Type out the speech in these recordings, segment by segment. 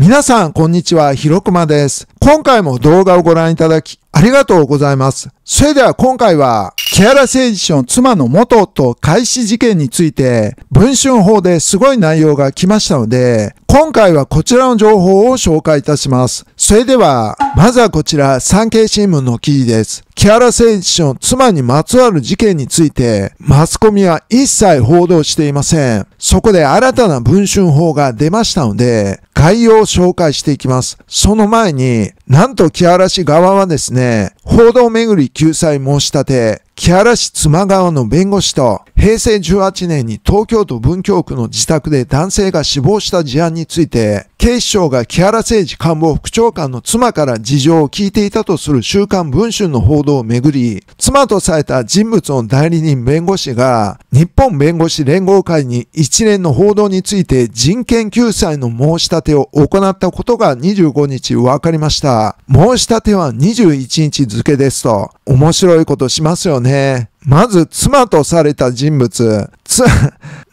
皆さん、こんにちは。ひろくまです。今回も動画をご覧いただき、ありがとうございます。それでは今回は、木原誠二氏の妻の元と開始事件について、文春法ですごい内容が来ましたので、今回はこちらの情報を紹介いたします。それでは、まずはこちら、産経新聞の記事です。木原誠二氏の妻にまつわる事件について、マスコミは一切報道していません。そこで新たな文春法が出ましたので、概要を紹介していきます。その前に、なんと木原氏側はですね、報道巡り救済申し立て、木原市妻川の弁護士と平成18年に東京都文京区の自宅で男性が死亡した事案について、警視庁が木原誠二官房副長官の妻から事情を聞いていたとする週刊文春の報道をめぐり、妻とされた人物の代理人弁護士が、日本弁護士連合会に一連の報道について人権救済の申し立てを行ったことが25日分かりました。申し立ては21日付ですと、面白いことしますよね。ね。まず、妻とされた人物。つ、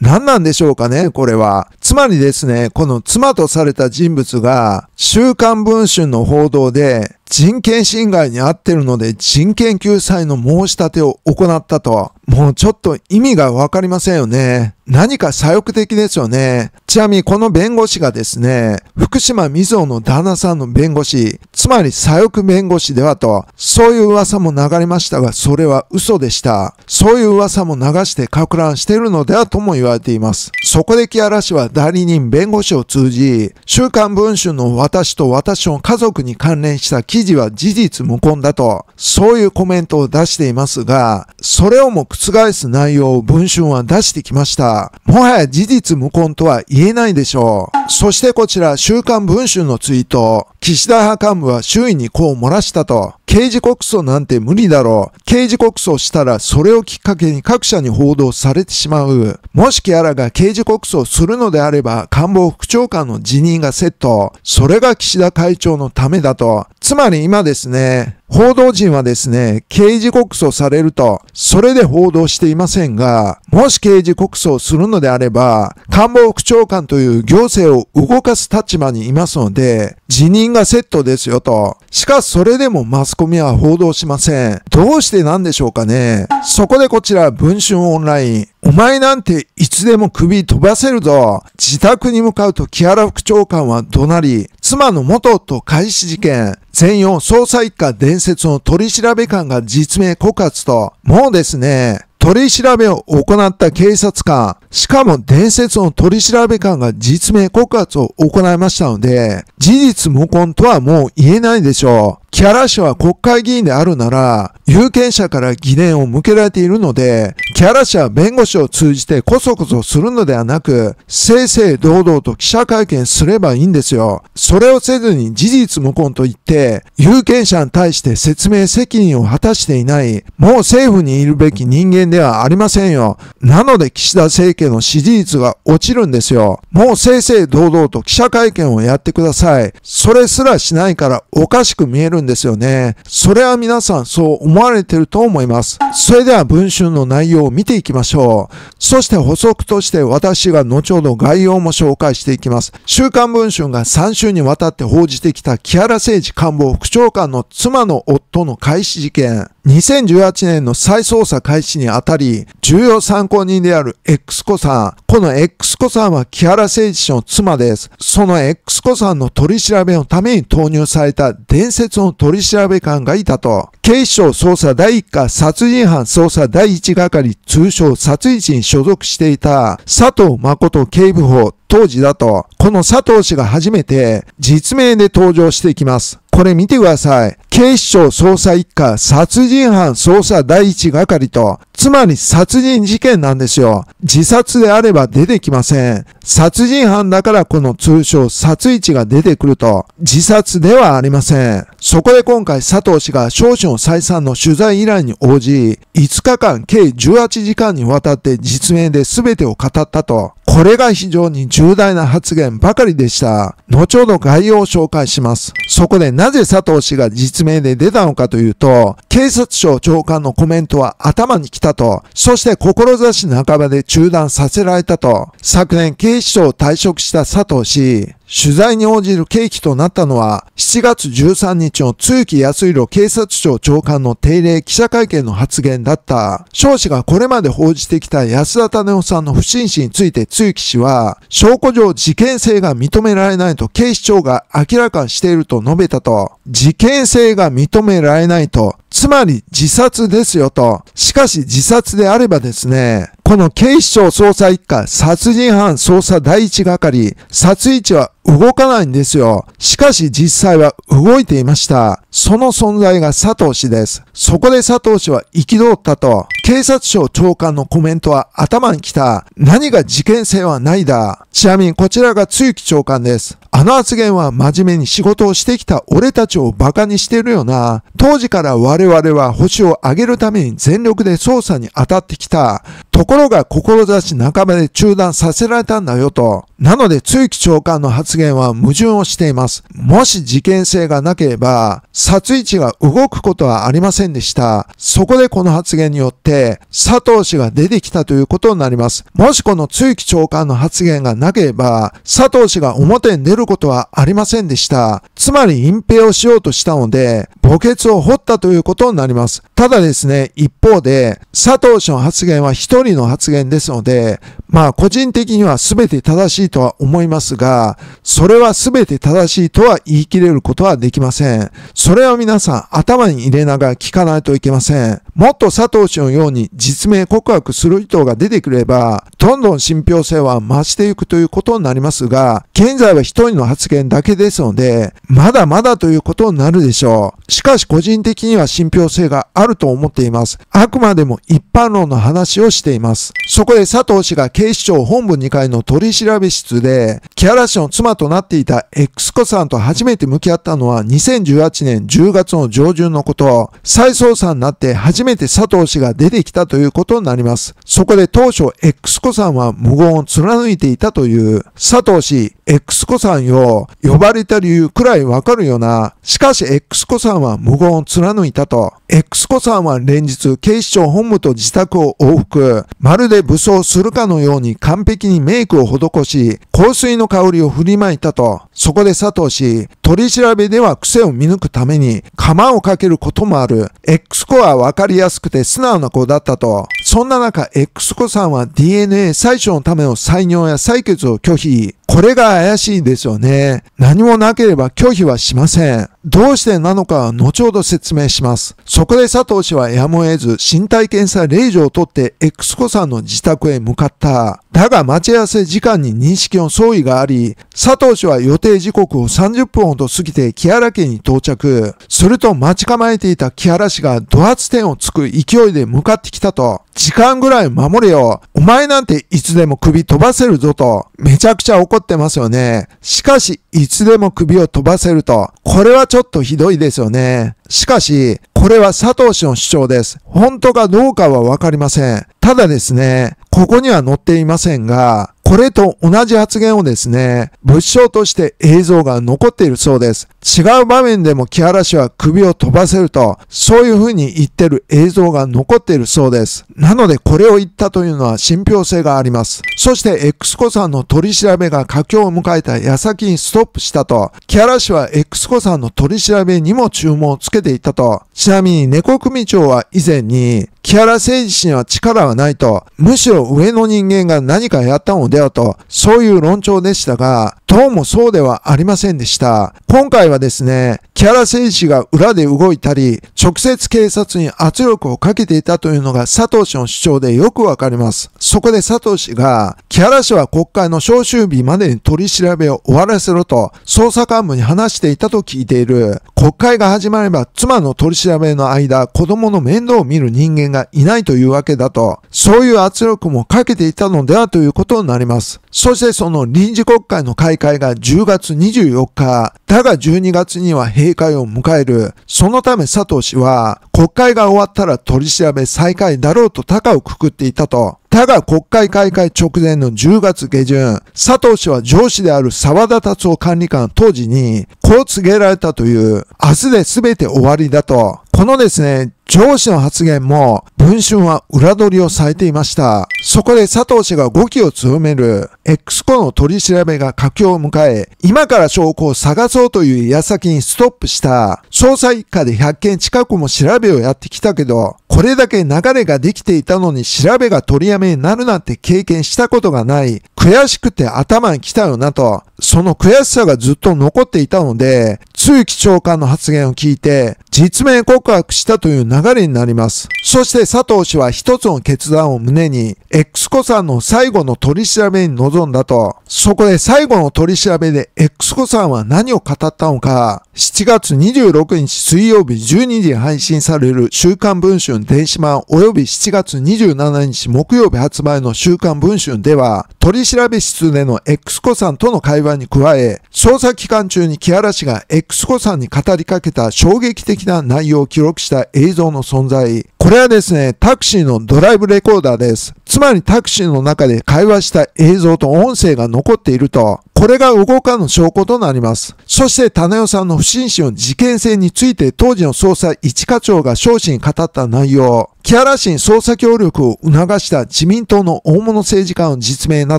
何なんでしょうかね、これは。つまりですね、この妻とされた人物が、週刊文春の報道で、人権侵害に遭ってるので人権救済の申し立てを行ったとは、もうちょっと意味がわかりませんよね。何か左翼的ですよね。ちなみにこの弁護士がですね、福島みぞの旦那さんの弁護士、つまり左翼弁護士ではと、そういう噂も流れましたが、それは嘘でした。そういう噂も流して拡乱しているのではとも言われています。そこで木原氏は代理人弁護士を通じ、週刊文春の私と私の家族に関連した記記事は事実無根だと、そういうコメントを出していますが、それをも覆す内容を文春は出してきました。もはや事実無根とは言えないでしょう。そしてこちら、週刊文春のツイート。岸田派幹部は周囲にこう漏らしたと、刑事告訴なんて無理だろう。刑事告訴したらそれをきっかけに各社に報道されてしまう。もしキャラが刑事告訴するのであれば官房副長官の辞任がセット。それが岸田会長のためだと。つまり今ですね、報道陣はですね、刑事告訴されると、それで報道していませんが、もし刑事告訴をするのであれば、官房副長官という行政を動かす立場にいますので、辞任がセットですよと。しかしそれでもマスコミは報道しません。どうしてなんでしょうかね。そこでこちら、文春オンライン。お前なんていつでも首飛ばせるぞ。自宅に向かうと木原副長官は怒鳴り、妻の元と開始事件、専用捜査一課伝説の取調べ官が実名告発と、もうですね、取り調べを行った警察官、しかも伝説の取調官が実名告発を行いましたので、事実無根とはもう言えないでしょう。キャラ氏は国会議員であるなら、有権者から疑念を向けられているので、キャラ氏は弁護士を通じてこそこそするのではなく、正々堂々と記者会見すればいいんですよ。それをせずに事実無根と言って、有権者に対して説明責任を果たしていない、もう政府にいるべき人間ではありませんよ。なので岸田政権の支持率が落ちるんですよ。もう正々堂々と記者会見をやってください。それすらしないからおかしく見えるんですよね。それは皆さんそう思われてると思います。それでは文春の内容を見ていきましょう。そして補足として私が後ほど概要も紹介していきます。週刊文春が3週にわたって報じてきた木原誠二官房副長官の妻の夫の開始事件。2018年の再捜査開始にあたり、重要参考人である X 子さん。この X 子さんは木原誠一氏の妻です。その X 子さんの取り調べのために投入された伝説の取り調べ官がいたと。警視庁捜査第1課殺人犯捜査第1係通称殺人に所属していた佐藤誠警部補当時だと、この佐藤氏が初めて実名で登場していきます。これ見てください。警視庁捜査一課殺人犯捜査第一係と、つまり殺人事件なんですよ。自殺であれば出てきません。殺人犯だからこの通称殺一が出てくると、自殺ではありません。そこで今回佐藤氏が少子の再三の取材依頼に応じ、5日間計18時間にわたって実名で全てを語ったと、これが非常に重大な発言ばかりでした。後ほど概要を紹介します。そこでなぜ佐藤氏が実名で出たのかというと、警察庁長官のコメントは頭に来たと、そして志半ばで中断させられたと、昨年警警視庁を退職した佐藤氏、取材に応じる契機となったのは、7月13日の通木康弘警察庁長官の定例記者会見の発言だった。少子がこれまで報じてきた安田種夫さんの不審死について通木氏は、証拠上事件性が認められないと警視庁が明らかにしていると述べたと、事件性が認められないと、つまり自殺ですよと。しかし自殺であればですね、この警視庁捜査一課殺人犯捜査第一係、殺一は動かないんですよ。しかし実際は動いていました。その存在が佐藤氏です。そこで佐藤氏は憤ったと、警察庁長官のコメントは頭に来た。何が事件性はないだ。ちなみにこちらが露木長官です。あの発言は真面目に仕事をしてきた俺たちを馬鹿にしてるよな。当時から我々は星を上げるために全力で捜査に当たってきた。ところが志半ばで中断させられたんだよと。なので露木長官の発言発言は矛盾をしています。もし事件性がなければ、殺意値が動くことはありませんでした。そこでこの発言によって、佐藤氏が出てきたということになります。もしこの追記長官の発言がなければ、佐藤氏が表に出ることはありませんでした。つまり隠蔽をしようとしたので、墓穴を掘ったということになります。ただですね、一方で、佐藤氏の発言は一人の発言ですので、まあ個人的には全て正しいとは思いますが、それは全て正しいとは言い切れることはできません。それは皆さん頭に入れながら聞かないといけません。もっと佐藤氏のように実名告白する人が出てくれば、どんどん信憑性は増していくということになりますが、現在は一人の発言だけですので、まだまだということになるでしょう。しかし個人的には信憑性があると思っています。あくまでも一般論の話をしています。そこで佐藤氏が警視庁本部2階の取調べ室で、木原氏の妻となっていた X 子さんと初めて向き合ったのは2018年10月の上旬のこと、再捜査になって初めめて佐藤氏が出てきたということになります。そこで当初 X 子さんは無言を貫いていたという佐藤氏 X 子さんよ、呼ばれた理由くらいわかるよな。しかし X 子さんは無言を貫いたと。X 子さんは連日警視庁本部と自宅を往復、まるで武装するかのように完璧にメイクを施し、香水の香りを振りまいたと、そこで佐藤氏、取り調べでは癖を見抜くために、釜をかけることもある、X 子はわかりやすくて素直な子だったと。そんな中、X 子さんは DNA 採取のための採尿や採血を拒否。これが怪しいですよね。何もなければ拒否はしません。どうしてなのか後ほど説明します。そこで佐藤氏はやむを得ず身体検査令状を取って X 子さんの自宅へ向かった。だが待ち合わせ時間に認識の相違があり、佐藤氏は予定時刻を30分ほど過ぎて木原家に到着。すると待ち構えていた木原氏が土ア点をつく勢いで向かってきたと。時間ぐらい守れよ。お前なんていつでも首飛ばせるぞと、めちゃくちゃ怒ってますよね。しかし、いつでも首を飛ばせると、これはちょっとひどいですよね。しかし、これは佐藤氏の主張です。本当かどうかはわかりません。ただですね、ここには載っていませんが、これと同じ発言をですね、物証として映像が残っているそうです。違う場面でも木原氏は首を飛ばせると、そういう風に言ってる映像が残っているそうです。なのでこれを言ったというのは信憑性があります。そして X 子さんの取り調べが佳境を迎えた矢先にストップしたと、木原氏は X 子さんの取り調べにも注文をつけていたと、ちなみに猫組長は以前に石原誠二氏には力がないと、むしろ上の人間が何かやったのではと、そういう論調でしたが、どうもそうではありませんでした。今回はですね、木原誠二氏が裏で動いたり、直接警察に圧力をかけていたというのが佐藤氏の主張でよくわかります。そこで佐藤氏が、木原氏は国会の召集日までに取り調べを終わらせろと、捜査幹部に話していたと聞いている。国会が始まれば、妻の取り調べの間、子供の面倒を見る人間がいないというわけだと、そういう圧力もかけていたのではということになります。そしてその臨時国会の開会が10月24日、だが12月には閉会を迎える。そのため佐藤氏は、国会が終わったら取り調べ再開だろうと高をくくっていたと。だが国会開会直前の10月下旬、佐藤氏は上司である沢田達夫管理官当時に、こう告げられたという、明日で全て終わりだと。このですね、上司の発言も、文春は裏取りをされていました。そこで佐藤氏が語気を強める、X コの取り調べが佳境を迎え、今から証拠を探そうという矢先にストップした。捜査一課で100件近くも調べをやってきたけど、これだけ流れができていたのに調べが取りやめになるなんて経験したことがない。悔しくて頭に来たよなと、その悔しさがずっと残っていたので、通期長官の発言を聞いて、実名告白したという流流れになります。そして佐藤氏は一つの決断を胸に、X 子さんの最後の取り調べに臨んだと、そこで最後の取り調べで X 子さんは何を語ったのか、7月26日水曜日12時配信される週刊文春電子版及び7月27日木曜日発売の週刊文春では、取り調べ室での X 子さんとの会話に加え、捜査期間中に木原氏が X 子さんに語りかけた衝撃的な内容を記録した映像の存在。これはですね、タクシーのドライブレコーダーです。つまりタクシーの中で会話した映像と音声が残っていると、これが動かぬ証拠となります。そして、棚代さんの不審死の事件性について当時の捜査一課長が昇進語った内容、木原氏に捜査協力を促した自民党の大物政治家の実名な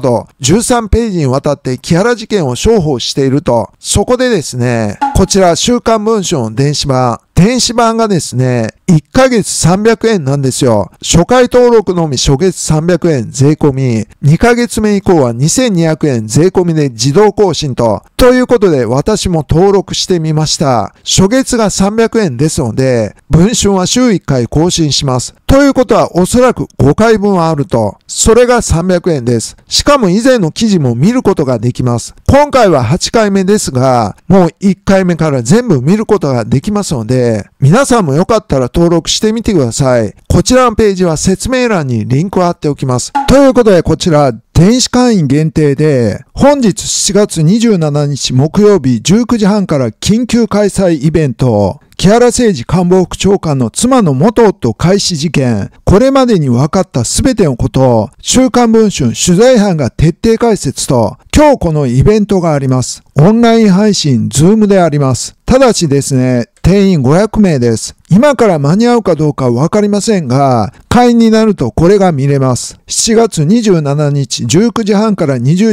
ど、13ページにわたって木原事件を商法していると、そこでですね、こちら週刊文春の電子版、電子版がですね、1ヶ月300円なんですよ。初回登録のみ初月300円税込み、2ヶ月目以降は2200円税込みで自動更新と。ということで私も登録してみました。初月が300円ですので、文春は週1回更新します。ということはおそらく5回分はあると。それが300円です。しかも以前の記事も見ることができます。今回は8回目ですが、もう1回目から全部見ることができますので、皆さんもよかったら登録してみてください。こちらのページは説明欄にリンクを貼っておきます。ということでこちら、電子会員限定で、本日7月27日木曜日19時半から緊急開催イベント、木原誠二官房副長官の妻の元夫開始事件、これまでに分かった全てのこと、を、週刊文春取材班が徹底解説と、今日このイベントがあります。オンライン配信、ズームであります。ただしですね、定員500名です。今から間に合うかどうかわかりませんが、会員になるとこれが見れます。7月27日19時半から20時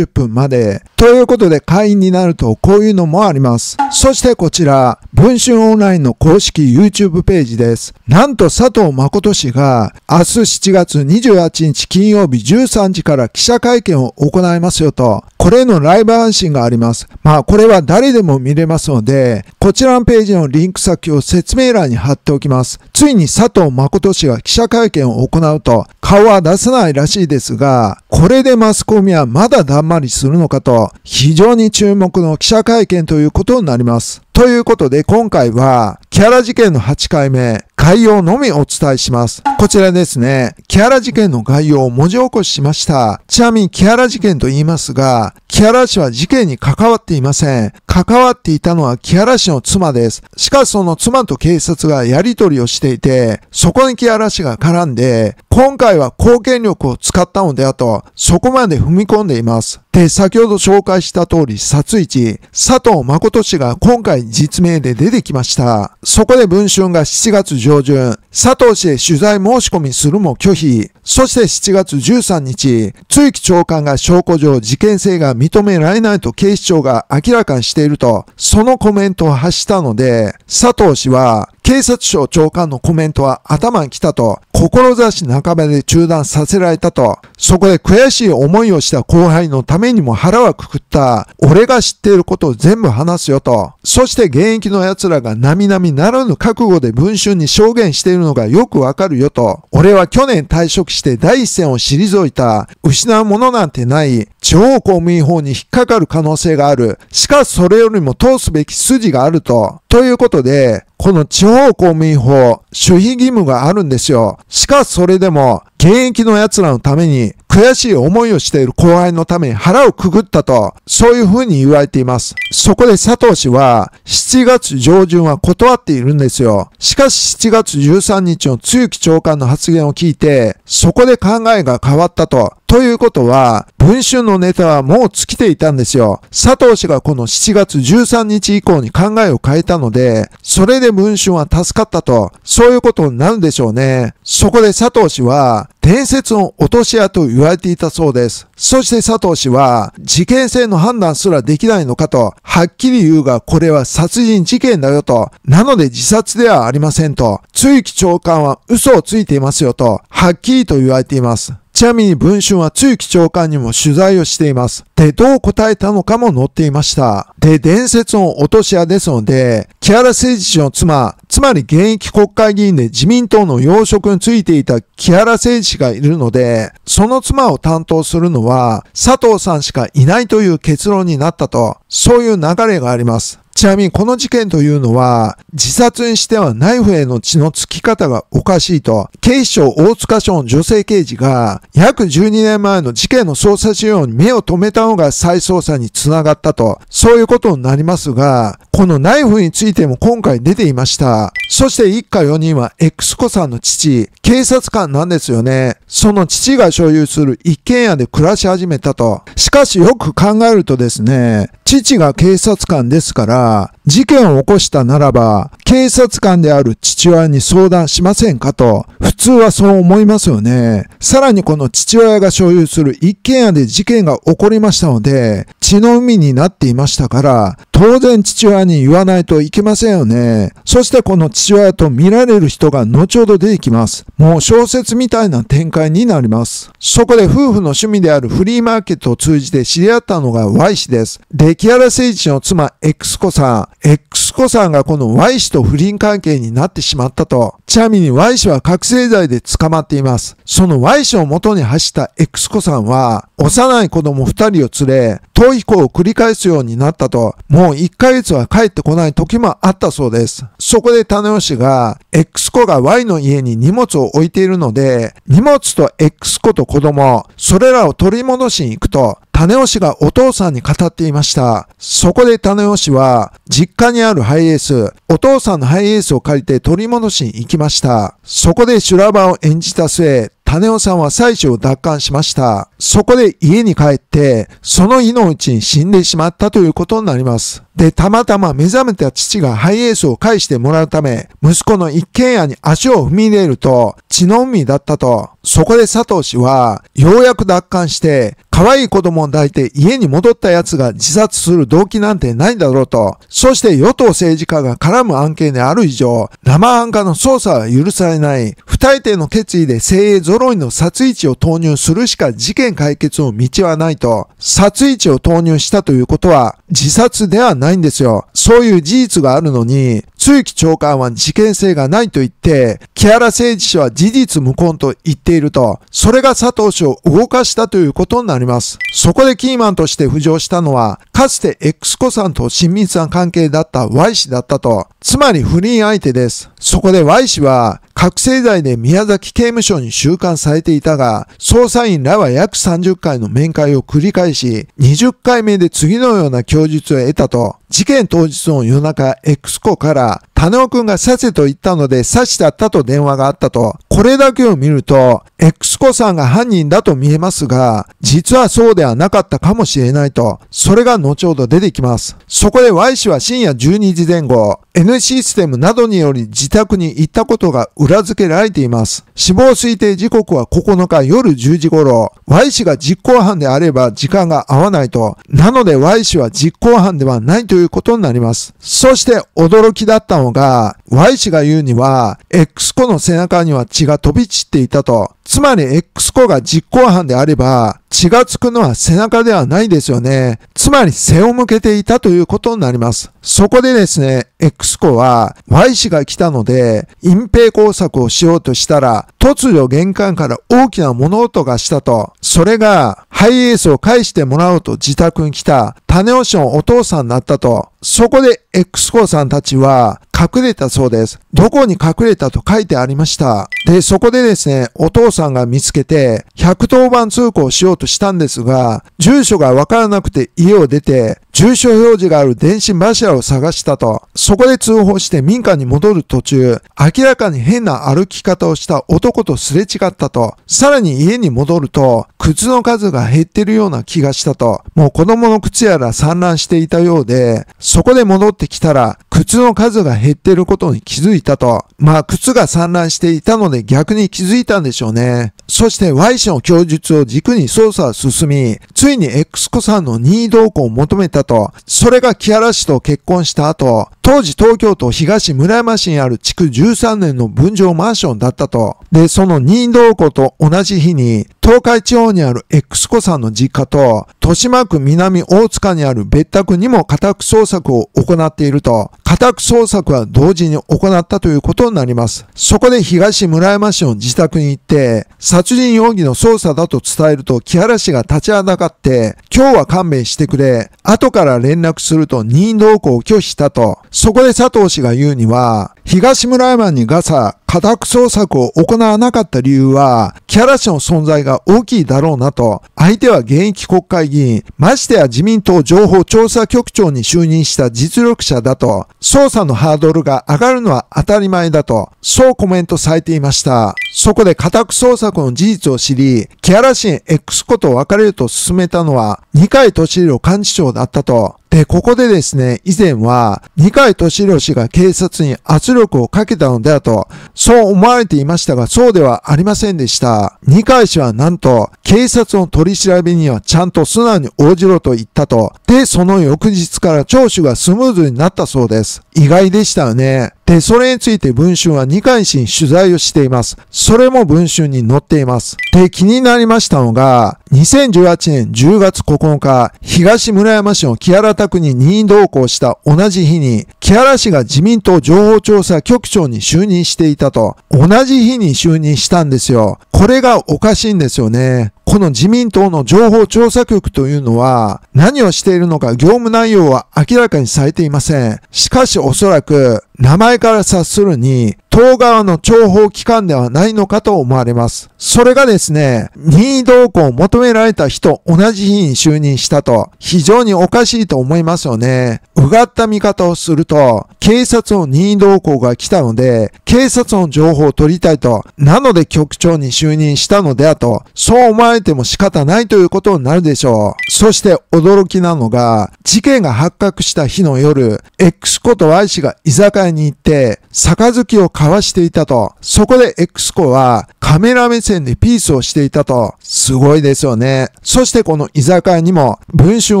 30分まで。ということで会員になるとこういうのもあります。そしてこちら、文春オンラインの公式 YouTube ページです。なんと佐藤誠氏が明日7月28日金曜日13時から記者会見を行いますよと、これのライブ配信があります。まあこれは誰でも見れますので、こちらのページのリンク先を説明欄に貼っておきます。ついに佐藤誠氏が記者会見を行うと、顔は出さないらしいですが、これでマスコミはまだだんまりするのかと、非常に注目の記者会見ということになります。ということで、今回は、キャラ事件の8回目、概要のみお伝えします。こちらですね、キャラ事件の概要を文字起こししました。ちなみにキャラ事件と言いますが、キャラ氏は事件に関わっていません。関わっていたのはキャラ氏の妻です。しかしその妻と警察がやりとりをしていて、そこにキャラ氏が絡んで、今回は貢献力を使ったのであと、そこまで踏み込んでいます。で、先ほど紹介した通り、殺一、佐藤誠氏が今回実名で出てきました。そこで文春が7月上旬、佐藤氏へ取材申し込みするも拒否。そして7月13日、露木長官が証拠上事件性が認められないと警視庁が明らかにしていると、そのコメントを発したので、佐藤氏は、警察庁長官のコメントは頭に来たと、志半ばで中断させられたと、そこで悔しい思いをした後輩のためにも腹はくくった、俺が知っていることを全部話すよと、そして現役の奴らが並々ならぬ覚悟で文春に証言しているのがよくわかるよと、俺は去年退職して第一線を退いた、失うものなんてない、地方公務員法に引っかかる可能性がある、しかしそれよりも通すべき筋があると、ということで、この地方公務員法、守秘義務があるんですよ。しかしそれでも、現役の奴らのために悔しい思いをしている後輩のために腹をくぐったと、そういうふうに言われています。そこで佐藤氏は、7月上旬は断っているんですよ。しかし7月13日の露木長官の発言を聞いて、そこで考えが変わったと、ということは、文春のネタはもう尽きていたんですよ。佐藤氏がこの7月13日以降に考えを変えたので、それで文春は助かったと、そういうことになるんでしょうね。そこで佐藤氏は、伝説の落とし屋と言われていたそうです。そして佐藤氏は、事件性の判断すらできないのかと、はっきり言うがこれは殺人事件だよと、なので自殺ではありませんと、追記長官は嘘をついていますよと、はっきりと言われています。ちなみに文春は露木長官にも取材をしています。で、どう答えたのかも載っていました。で、伝説の落とし屋ですので、木原誠二氏の妻、つまり現役国会議員で自民党の要職についていた木原誠二氏がいるので、その妻を担当するのは佐藤さんしかいないという結論になったと、そういう流れがあります。ちなみにこの事件というのは、自殺にしてはナイフへの血の付き方がおかしいと、警視庁大塚署の女性刑事が、約12年前の事件の捜査資料に目を留めたのが再捜査につながったと、そういうことになりますが、このナイフについても今回出ていました。そして一家4人は X 子さんの父、警察官なんですよね。その父が所有する一軒家で暮らし始めたと。しかしよく考えるとですね、父が警察官ですから、事件を起こしたならば、警察官である父親に相談しませんかと、普通はそう思いますよね。さらにこの父親が所有する一軒家で事件が起こりましたので、血の海になっていましたから、当然父親に言わないといけませんよね。そしてこの父親と見られる人が後ほど出てきます。もう小説みたいな展開になります。そこで夫婦の趣味であるフリーマーケットを通じて知り合ったのが Y 氏です。出来荒聖地の妻 X 子さん。X 子さんがこの Y 氏と不倫関係になってしまったと。ちなみに Y 氏は覚醒剤で捕まっています。その Y 氏を元に走った X 子さんは、幼い子供2人を連れ、逃避行を繰り返すようになったと、もう1ヶ月は帰ってこない時もあったそうです。そこで種吉が、X 子が Y の家に荷物を置いているので、荷物と X 子と子供、それらを取り戻しに行くと、種吉がお父さんに語っていました。そこで種吉は、実家にあるハイエース、お父さんのハイエースを借りて取り戻しに行きました。そこで修羅場を演じた末、種オさんは妻子を奪還しました。そこで家に帰って、その日のうちに死んでしまったということになります。で、たまたま目覚めた父がハイエースを返してもらうため、息子の一軒家に足を踏み入れると、血の海だったと。そこで佐藤氏は、ようやく奪還して、可愛い子供を抱いて家に戻った奴が自殺する動機なんてないんだろうと、そして与党政治家が絡む案件である以上、生案化の捜査は許されない、不大定の決意で精鋭揃いの殺位置を投入するしか事件解決の道はないと、殺位置を投入したということは自殺ではないんですよ。そういう事実があるのに、通期長官は事件性がないと言って、木原誠二氏は事実無根と言っていると、それが佐藤氏を動かしたということになります。ます。そこでキーマンとして浮上したのは、かつて X 子さんと親密な関係だった Y 氏だったと、つまり不倫相手です。そこで Y 氏は、覚醒剤で宮崎刑務所に収監されていたが、捜査員らは約30回の面会を繰り返し、20回目で次のような供述を得たと、事件当日の夜中、X 子から、種尾くんが刺せと言ったので刺しだったと電話があったと、これだけを見ると、X 子さんが犯人だと見えますが、実はそうではなかったかもしれないと、それが後ほど出てきます。そこで Y 氏は深夜12時前後、N システムなどにより自宅に行ったことが裏付けられています。死亡推定時刻は9日夜10時頃、Y 氏が実行犯であれば時間が合わないと、なので Y 氏は実行犯ではないということになります。そして驚きだったのが、Y 氏が言うには、X 子の背中には血が飛び散っていたと、つまり X 子が実行犯であれば、血がつくのは背中ではないですよね。つまり背を向けていたということになります。そこでですね、X 子は Y 氏が来たので、隠蔽工作をしようとしたら、突如玄関から大きな物音がしたと。それが、ハイエースを返してもらおうと自宅に来た、種押しのお父さんになったと。そこで X コさんたちは隠れたそうです。どこに隠れたと書いてありました。で、そこでですね、お父さんが見つけて110番通行しようとしたんですが、住所がわからなくて家を出て、住所表示がある電子柱を探したと、そこで通報して民家に戻る途中、明らかに変な歩き方をした男とすれ違ったと、さらに家に戻ると、靴の数が減ってるような気がしたと、もう子供の靴やら散乱していたようで、そこで戻ってきたら、靴の数が減ってることに気づいたと、まあ靴が散乱していたので逆に気づいたんでしょうね。そして Y 氏の供述を軸に捜査は進み、ついに X 子さんの任意同行を求めたと、それが木原氏と結婚した後、当時東京都東村山市にある築13年の分譲マンションだったと。で、その任同行と同じ日に、東海地方にある X 子さんの実家と、豊島区南大塚にある別宅にも家宅捜索を行っていると、家宅捜索は同時に行ったということになります。そこで東村山市の自宅に行って、殺人容疑の捜査だと伝えると、木原氏が立ちはだかって、今日は勘弁してくれ、後から連絡すると任同行を拒否したと。そこで佐藤氏が言うには、東村山にガサ、家宅捜索を行わなかった理由は、木原氏の存在が大きいだろうなと、相手は現役国会議員、ましてや自民党情報調査局長に就任した実力者だと、捜査のハードルが上がるのは当たり前だと、そうコメントされていました。そこで家宅捜索の事実を知り、木原氏に X ことを別れると進めたのは、二階俊弘幹事長だったと、で、ここでですね、以前は、二階俊博氏が警察に圧力をかけたのではと、そう思われていましたが、そうではありませんでした。二階氏はなんと、警察の取り調べにはちゃんと素直に応じろと言ったと。で、その翌日から聴取がスムーズになったそうです。意外でしたよね。えそれについて文春は2回し取材をしています。それも文春に載っています。で、気になりましたのが、2018年10月9日、東村山市の木原拓に任意同行した同じ日に、木原氏が自民党情報調査局長に就任していたと、同じ日に就任したんですよ。これがおかしいんですよね。この自民党の情報調査局というのは何をしているのか業務内容は明らかにされていません。しかしおそらく名前から察するに東側の諜報機関ではないのかと思われます。それがですね、任意同行を求められた人同じ日に就任したと、非常におかしいと思いますよね。うがった見方をすると、警察の任意同行が来たので、警察の情報を取りたいと、なので局長に就任したのであと、そう思われても仕方ないということになるでしょう。そして驚きなのが、事件が発覚した日の夜、X こと Y 氏が居酒屋に行って、杯を交わしていたと。そこで X 子はカメラ目線でピースをしていたと。すごいですよね。そしてこの居酒屋にも文春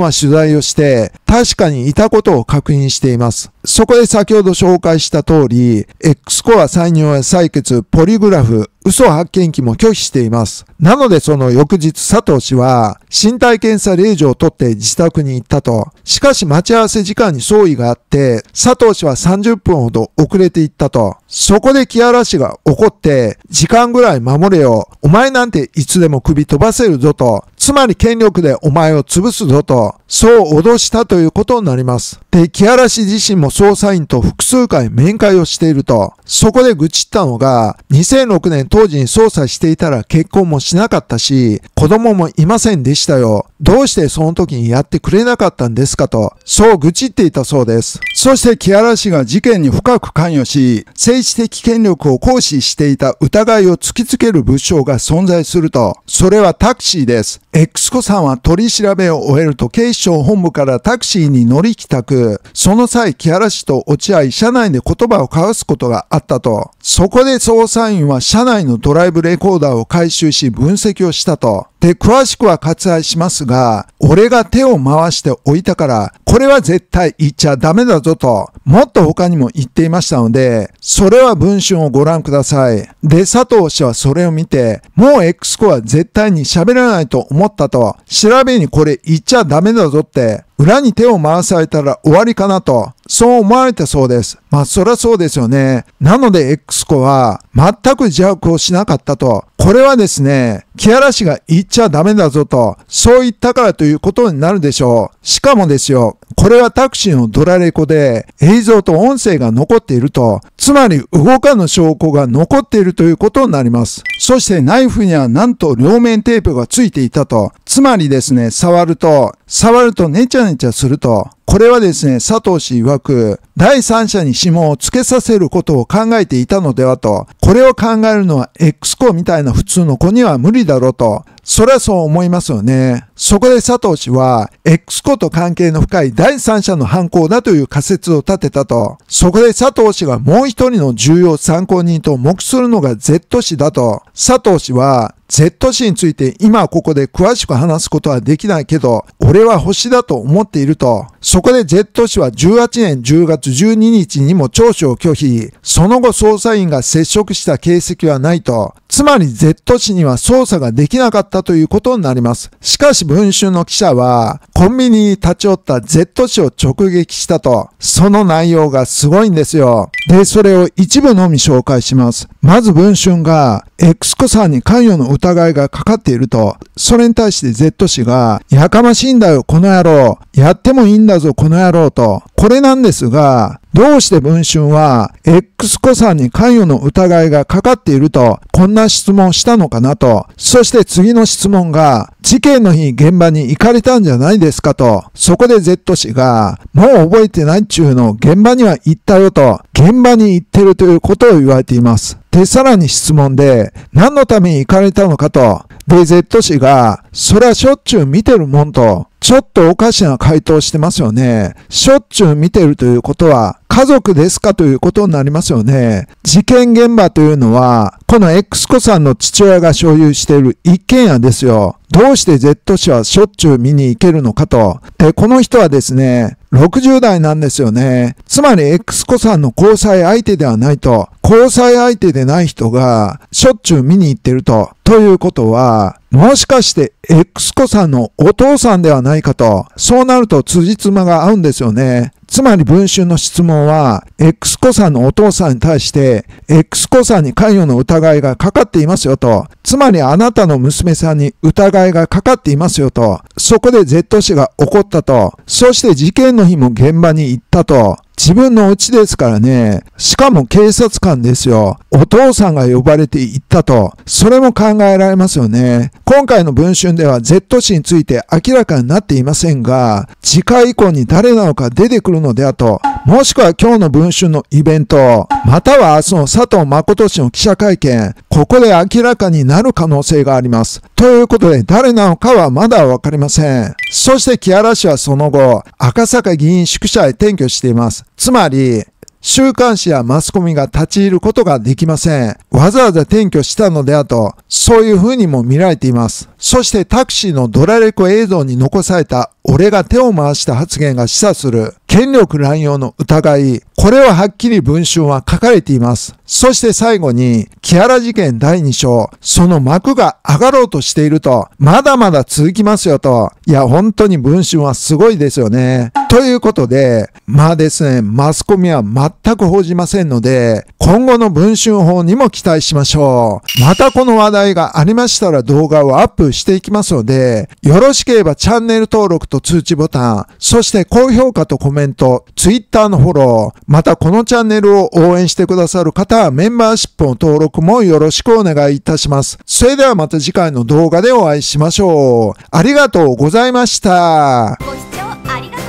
は取材をして確かにいたことを確認しています。そこで先ほど紹介した通り、X コア採用や採血、ポリグラフ、嘘発見器も拒否しています。なのでその翌日佐藤氏は身体検査令状を取って自宅に行ったと。しかし待ち合わせ時間に相違があって佐藤氏は30分ほど遅れて行ったと。そこで木原氏が怒って時間ぐらい守れよ。お前なんていつでも首飛ばせるぞとつまり権力でお前を潰すぞと、そう脅したということになります。で、木原氏自身も捜査員と複数回面会をしていると、そこで愚痴ったのが、2006年当時に捜査していたら結婚もしなかったし、子供もいませんでしたよ。どうしてその時にやってくれなかったんですかと、そう愚痴っていたそうです。そして木原氏が事件に深く関与し、政治的権力を行使していた疑いを突きつける物証が存在すると、それはタクシーです。X 子さんは取り調べを終えると警視庁本部からタクシーに乗り帰宅。その際、木原氏と落合、車内で言葉を交わすことがあったと。そこで捜査員は車内のドライブレコーダーを回収し分析をしたと。で、詳しくは割愛しますが、俺が手を回しておいたから、これは絶対言っちゃダメだぞと、もっと他にも言っていましたので、それは文春をご覧ください。で、佐藤氏はそれを見て、もう X コは絶対に喋らないと思ったと、調べにこれ言っちゃダメだぞって、裏に手を回されたら終わりかなと、そう思われたそうです。まあ、そりゃそうですよね。なので X 子は全く邪悪をしなかったと。これはですね、木原氏が言っちゃダメだぞと、そう言ったからということになるでしょう。しかもですよ、これはタクシーのドラレコで映像と音声が残っていると、つまり動かぬ証拠が残っているということになります。そしてナイフにはなんと両面テープがついていたと。つまりですね、触ると、触るとネチャネャーすると、これはですね、佐藤氏曰く、第三者に指紋を付けさせることを考えていたのではと、これを考えるのは X 子みたいな普通の子には無理だろうと、それはそう思いますよね。そこで佐藤氏は、X 子と関係の深い第三者の犯行だという仮説を立てたと。そこで佐藤氏がもう一人の重要参考人と目するのが Z 氏だと。佐藤氏は、Z 氏について今ここで詳しく話すことはできないけど、俺は星だと思っていると。そこで Z 氏は18年10月12日にも聴取を拒否。その後捜査員が接触した形跡はないと。つまり Z 氏には捜査ができなかったったということになります。しかし文春の記者は、コンビニに立ち寄った Z 氏を直撃したと、その内容がすごいんですよ。で、それを一部のみ紹介します。まず文春が X 子さんに関与の疑いがかかっていると、それに対して Z 氏が、やかましいんだよこの野郎、やってもいいんだぞこの野郎と、これなんですが、どうして文春は X 子さんに関与の疑いがかかっていると、こんな質問したのかなと、そして次の質問が、事件の日現場に行かれたんじゃないですかと、そこで Z 氏が、もう覚えてないっちゅうの現場には行ったよと、現場に行ってるということを言われています。で、さらに質問で、何のために行かれたのかと、で、Z 氏が、それはしょっちゅう見てるもんと、ちょっとおかしな回答してますよね。しょっちゅう見てるということは、家族ですかということになりますよね。事件現場というのは、この X 子さんの父親が所有している一軒家ですよ。どうして Z 氏はしょっちゅう見に行けるのかと、えこの人はですね、60代なんですよね。つまり X 子さんの交際相手ではないと、交際相手でない人がしょっちゅう見に行ってると。ということは、もしかして X 子さんのお父さんではないかと、そうなると辻褄が合うんですよね。つまり文春の質問は、X 子さんのお父さんに対して、X 子さんに関与の疑いがかかっていますよと、つまりあなたの娘さんに疑いいがかかっていますよと、そこで Z 氏が怒ったと、そして事件の日も現場に行ったと、自分の家ですからね。しかも警察官ですよ。お父さんが呼ばれて行ったと。それも考えられますよね。今回の文春では Z 氏について明らかになっていませんが、次回以降に誰なのか出てくるのではと、もしくは今日の文春のイベント、または明日の佐藤誠氏の記者会見、ここで明らかになる可能性があります。ということで、誰なのかはまだわかりません。そして木原氏はその後、赤坂議員宿舎へ転居しています。つまり、週刊誌やマスコミが立ち入ることができません。わざわざ転居したのであと、そういうふうにも見られています。そしてタクシーのドラレコ映像に残された俺が手を回した発言が示唆する。権力乱用の疑い、これをはっきり文春は書かれています。そして最後に、木原事件第2章、その幕が上がろうとしていると、まだまだ続きますよと、いや、本当に文春はすごいですよね。ということで、まあですね、マスコミは全く報じませんので、今後の文春法にも期待しましょう。またこの話題がありましたら動画をアップしていきますので、よろしければチャンネル登録と通知ボタン、そして高評価とコメント、ツイッターのフォロー、またこのチャンネルを応援してくださる方やメンバーシップの登録もよろしくお願いいたします。それではまた次回の動画でお会いしましょう。ありがとうございました。ご視聴ありがとう